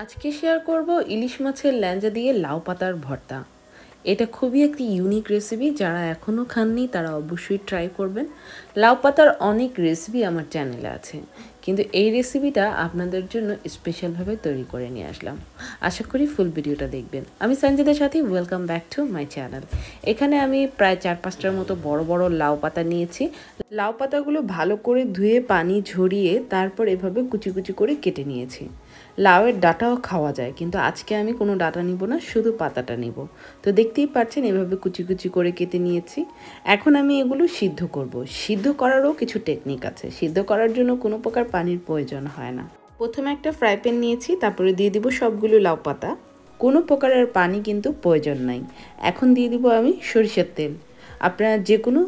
আজকে শেয়ার করব ইলিশ মাছের ল্যাঞ্জা দিয়ে লাউ পাতার ভর্তা এটা খুবই একটি ইউনিক রেসিপি যারা এখনও খাননি তারা অবশ্যই ট্রাই করবেন লাউ পাতার অনেক রেসিপি আমার চ্যানেলে আছে কিন্তু এই রেসিপিটা আপনাদের জন্য স্পেশালভাবে তৈরি করে নিয়ে আসলাম আশা করি ফুল ভিডিওটা দেখবেন আমি সঞ্জিতের সাথে welcome back to my channel এখানে আমি প্রায় চার পাঁচটার মতো বড় বড় লাউ পাতা নিয়েছি লাউ পাতাগুলো ভালো করে ধুয়ে পানি ঝরিয়ে তারপর এভাবে কুচি কুচি করে কেটে নিয়েছি লাউয়ের ডাটাও খাওয়া যায় কিন্তু আজকে আমি কোনো ডাটা নিব না শুধু পাতাটা নিব তো দেখতেই পাচ্ছেন এভাবে কুচি কুচি করে কেটে নিয়েছি এখন আমি এগুলো সিদ্ধ করব। সিদ্ধ করারও কিছু টেকনিক আছে সিদ্ধ করার জন্য কোনো প্রকার পানির প্রয়োজন হয় না প্রথমে একটা ফ্রাই প্যান নিয়েছি তারপরে দিয়ে দিব সবগুলো লাউ পাতা কোনো প্রকারের পানি কিন্তু প্রয়োজন নাই এখন দিয়ে দিব আমি সরিষার তেল আপনারা যে কোনো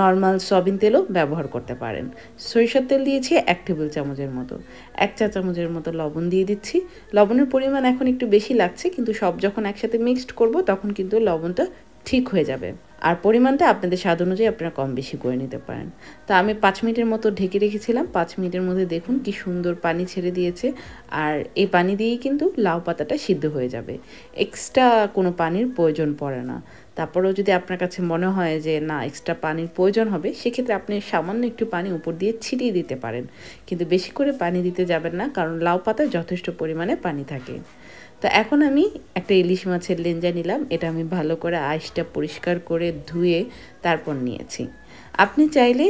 নর্মাল সয়াবিন তেলও ব্যবহার করতে পারেন সরিষার তেল দিয়েছি এক টেবিল চামচের মতো এক চা চামচের মতো লবণ দিয়ে দিচ্ছি লবণের পরিমাণ এখন একটু বেশি লাগছে কিন্তু সব যখন একসাথে মিক্সড করব তখন কিন্তু লবণটা ঠিক হয়ে যাবে আর পরিমাণটা আপনাদের স্বাদ অনুযায়ী আপনারা কম বেশি করে নিতে পারেন তা আমি পাঁচ মিনিটের মতো ঢেকে রেখেছিলাম পাঁচ মিনিটের মধ্যে দেখুন কি সুন্দর পানি ছেড়ে দিয়েছে আর এই পানি দিয়েই কিন্তু লাউ পাতাটা সিদ্ধ হয়ে যাবে এক্সট্রা কোনো পানির প্রয়োজন পড়ে না তারপরেও যদি আপনার কাছে মনে হয় যে না এক্সট্রা পানির প্রয়োজন হবে সেক্ষেত্রে আপনি সামান্য একটু পানি উপর দিয়ে ছিটিয়ে দিতে পারেন কিন্তু বেশি করে পানি দিতে যাবেন না কারণ লাউ পাতায় যথেষ্ট পরিমাণে পানি থাকে তো এখন আমি একটা ইলিশ মাছের লেঞ্জা নিলাম এটা আমি ভালো করে আইসটা পরিষ্কার করে ধুয়ে তারপর নিয়েছি আপনি চাইলে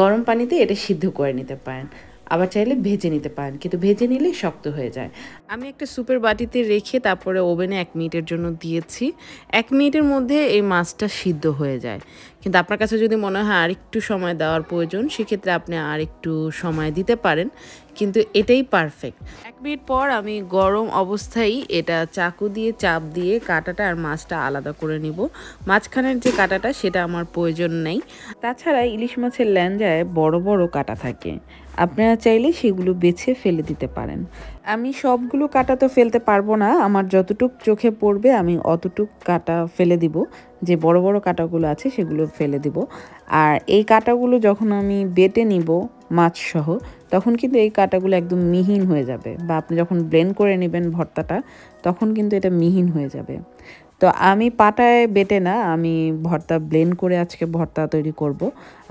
গরম পানিতে এটা সিদ্ধ করে নিতে পারেন আবার চাইলে ভেজে নিতে পারেন কিন্তু ভেজে নিলেই শক্ত হয়ে যায় আমি একটা সুপের বাটিতে রেখে তারপরে ওভেনে এক মিনিটের জন্য দিয়েছি এক মিনিটের মধ্যে এই মাছটা সিদ্ধ হয়ে যায় কিন্তু আপনার কাছে যদি মনে হয় আর একটু সময় দেওয়ার প্রয়োজন সেক্ষেত্রে আপনি আর একটু সময় দিতে পারেন কিন্তু এটাই পারফেক্ট এক মিনিট পর আমি গরম অবস্থায় এটা চাকু দিয়ে চাপ দিয়ে কাটাটা আর মাছটা আলাদা করে নিব মাঝখানের যে কাটাটা সেটা আমার প্রয়োজন নেই তাছাড়া ইলিশ মাছের ল্যাঞ্জায় বড় বড় কাটা থাকে আপনারা চাইলে সেগুলো বেছে ফেলে দিতে পারেন আমি সবগুলো কাটা তো ফেলতে পারবো না আমার যতটুক চোখে পড়বে আমি অতটুক কাটা ফেলে দিব যে বড় বড় কাটাগুলো আছে সেগুলো ফেলে দিব আর এই কাটাগুলো যখন আমি বেটে নিব মাছসহ তখন কিন্তু এই কাটাগুলো একদম মিহিন হয়ে যাবে বা আপনি যখন ব্লেন্ড করে নেবেন ভর্তাটা তখন কিন্তু এটা মিহিন হয়ে যাবে তো আমি পাটায় বেটে না আমি ভর্তা ব্লেন্ড করে আজকে ভর্তা তৈরি করব।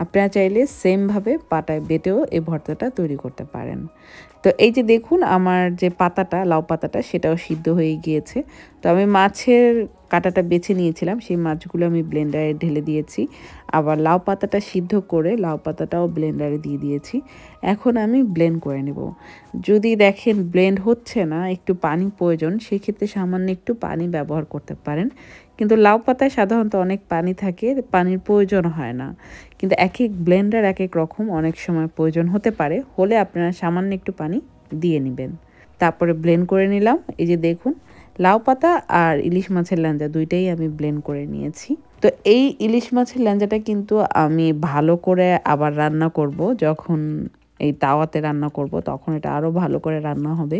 আপনারা চাইলে সেমভাবে পাটায় বেটেও এই ভর্তাটা তৈরি করতে পারেন তো এই যে দেখুন আমার যে পাতাটা লাউ পাতাটা সেটাও সিদ্ধ হয়ে গিয়েছে তো আমি মাছের কাটাটা বেছে নিয়েছিলাম সেই মাছগুলো আমি ব্লেন্ডারে ঢেলে দিয়েছি আবার লাউ পাতাটা সিদ্ধ করে লাউ পাতাটাও ব্লেন্ডারে দিয়ে দিয়েছি এখন আমি ব্লেন্ড করে নেব যদি দেখেন ব্লেন্ড হচ্ছে না একটু পানি প্রয়োজন সেক্ষেত্রে সামান্য একটু পানি ব্যবহার করতে পারেন কিন্তু লাউ পাতায় সাধারণত অনেক পানি থাকে পানির প্রয়োজন হয় না কিন্তু এক এক ব্লেন্ডার এক এক রকম অনেক সময় প্রয়োজন হতে পারে হলে আপনারা সামান্য একটু পানি দিয়ে নেবেন তারপরে ব্লেন্ড করে নিলাম এই যে দেখুন লাউ পাতা আর ইলিশ মাছের ল্যাঞ্জা দুইটাই আমি ব্লেন্ড করে নিয়েছি তো এই ইলিশ মাছের ল্যাঞ্জাটা কিন্তু আমি ভালো করে আবার রান্না করব যখন এই তাওয়াতে রান্না করব তখন এটা আরও ভালো করে রান্না হবে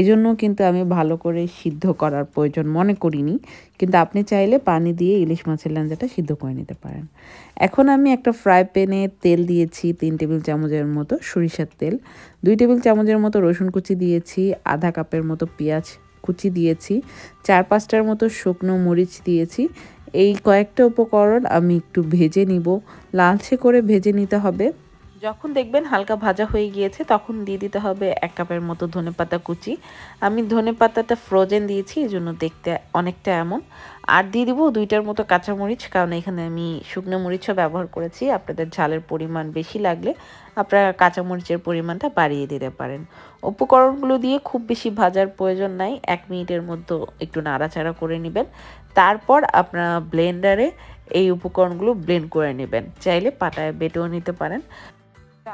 এজন্য কিন্তু আমি ভালো করে সিদ্ধ করার প্রয়োজন মনে করিনি কিন্তু আপনি চাইলে পানি দিয়ে ইলিশ মাছের ল্যাঞ্জাটা সিদ্ধ করে নিতে পারেন এখন আমি একটা ফ্রাই প্যানে তেল দিয়েছি তিন টেবিল চামচের মতো সরিষার তেল দুই টেবিল চামচের মতো রসুন কুচি দিয়েছি আধা কাপের মতো পেঁয়াজ কুচি দিয়েছি চার পাঁচটার মতো শুকনো মরিচ দিয়েছি এই কয়েকটা উপকরণ আমি একটু ভেজে নিব লালচে করে ভেজে নিতে হবে যখন দেখবেন হালকা ভাজা হয়ে গিয়েছে তখন দিয়ে দিতে হবে এক কাপের মতো ধনে পাতা কুচি আমি ধনে পাতাটা ফ্রোজেন দিয়েছি এই জন্য দেখতে অনেকটা এমন আর দিয়ে দিব দুইটার মতো কাঁচামরিচ কারণ এখানে আমি শুকনো মরিচও ব্যবহার করেছি আপনাদের ঝালের পরিমাণ বেশি লাগলে আপনারা কাঁচামরিচের পরিমাণটা বাড়িয়ে দিতে পারেন উপকরণগুলো দিয়ে খুব বেশি ভাজার প্রয়োজন নাই এক মিনিটের মধ্যে একটু নাড়াচাড়া করে নেবেন তারপর আপনারা ব্লেন্ডারে এই উপকরণগুলো ব্লেন্ড করে নেবেন চাইলে পাটায় বেটেও নিতে পারেন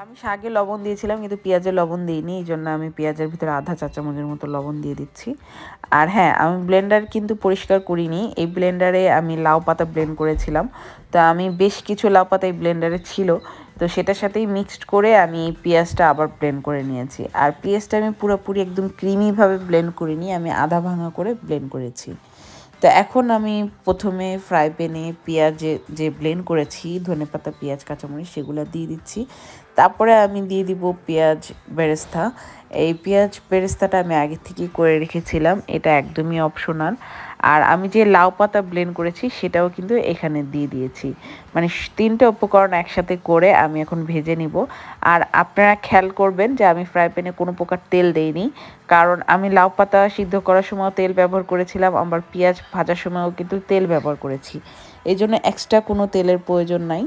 আমি শাকে লবণ দিয়েছিলাম কিন্তু পেঁয়াজে লবণ দিইনি এই জন্য আমি পেঁয়াজের ভিতরে আধা চা চামচের মতো লবণ দিয়ে দিচ্ছি আর হ্যাঁ আমি ব্লেন্ডার কিন্তু পরিষ্কার করিনি এই ব্লেন্ডারে আমি লাউ পাতা ব্লেন্ড করেছিলাম তো আমি বেশ কিছু লাউ পাতা এই ব্লেন্ডারে ছিল তো সেটার সাথেই মিক্সড করে আমি এই পেঁয়াজটা আবার ব্লেন্ড করে নিয়েছি আর পেঁয়াজটা আমি পুরোপুরি একদম ক্রিমিভাবে ব্লেন্ড করিনি আমি আধা ভাঙা করে ব্লেন্ড করেছি তো এখন আমি প্রথমে ফ্রাই প্যানে পেঁয়াজ যে ব্লেন্ড করেছি ধনে পাতা পেঁয়াজ কাঁচামরিচ সেগুলো দিয়ে দিচ্ছি তারপরে আমি দিয়ে দিব পেঁয়াজ বেরেস্তা এই পেঁয়াজ বেরেস্তাটা আমি আগে থেকেই করে রেখেছিলাম এটা একদমই অপশনাল আর আমি যে লাউ পাতা ব্লেন্ড করেছি সেটাও কিন্তু এখানে দিয়ে দিয়েছি মানে তিনটে উপকরণ একসাথে করে আমি এখন ভেজে নিব আর আপনারা খেয়াল করবেন যে আমি ফ্রাই প্যানে কোনো প্রকার তেল দেইনি কারণ আমি লাউ পাতা সিদ্ধ করার সময় তেল ব্যবহার করেছিলাম আমার পেঁয়াজ ভাজার সময়ও কিন্তু তেল ব্যবহার করেছি এই জন্য এক্সট্রা কোনো তেলের প্রয়োজন নাই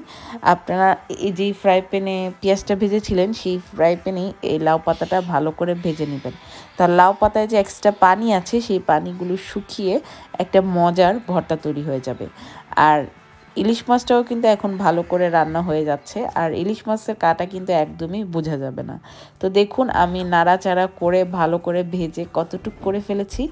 আপনারা এই যেই ফ্রাই প্যানে পেঁয়াজটা ভেজেছিলেন সেই ফ্রাই প্যানেই এই লাউ পাতাটা ভালো করে ভেজে নেবেন তার লাউ পাতায় যে এক্সট্রা পানি আছে সেই পানিগুলো শুকিয়ে একটা মজার ভর্তা তৈরি হয়ে যাবে আর ইলিশ মাছটাও কিন্তু এখন ভালো করে রান্না হয়ে যাচ্ছে আর ইলিশ মাছের কাটা কিন্তু একদমই বোঝা যাবে না তো দেখুন আমি নাড়াচাড়া করে ভালো করে ভেজে কতটুক করে ফেলেছি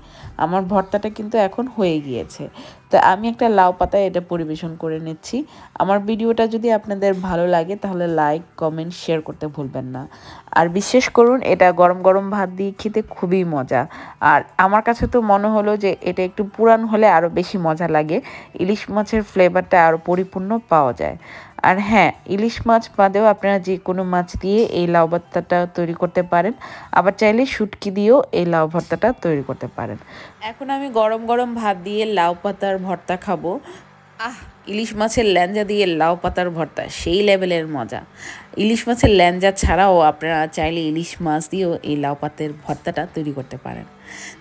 আমার ভর্তাটা কিন্তু এখন হয়ে গিয়েছে তো আমি একটা লাউ পাতায় এটা পরিবেশন করে নিচ্ছি আমার ভিডিওটা যদি আপনাদের ভালো লাগে তাহলে লাইক কমেন্ট শেয়ার করতে ভুলবেন না আর বিশ্বাস করুন এটা গরম গরম ভাত দিয়ে খেতে খুবই মজা আর আমার কাছে তো মনে হলো যে এটা একটু পুরান হলে আরও বেশি মজা লাগে ইলিশ মাছের ফ্লেভারটা আরও পরিপূর্ণ পাওয়া যায় আর হ্যাঁ ইলিশ মাছ বাদেও আপনারা যে কোনো মাছ দিয়ে এই লাউ ভর্তাটা তৈরি করতে পারেন আবার চাইলে শুটকি দিয়েও এই লাউ ভর্তাটা তৈরি করতে পারেন এখন আমি গরম গরম ভাত দিয়ে লাউ পাতার ভর্তা খাবো আহ ইলিশ মাছের ল্যাঞ্জা দিয়ে লাউ পাতার ভর্তা সেই লেভেলের মজা ইলিশ মাছের ল্যাঞ্জা ছাড়াও আপনারা চাইলে ইলিশ মাছ দিয়েও এই লাউ পাতের ভর্তাটা তৈরি করতে পারেন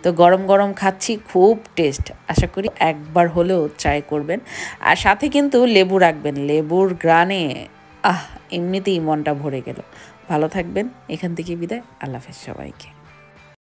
তো গরম গরম খাচ্ছি খুব টেস্ট আশা করি একবার হলেও ট্রাই করবেন আর সাথে কিন্তু লেবু রাখবেন লেবুর গ্রানে আহ এমনিতেই মনটা ভরে গেল ভালো থাকবেন এখান থেকে বিদায় আল্লাহ হাফেজ সবাইকে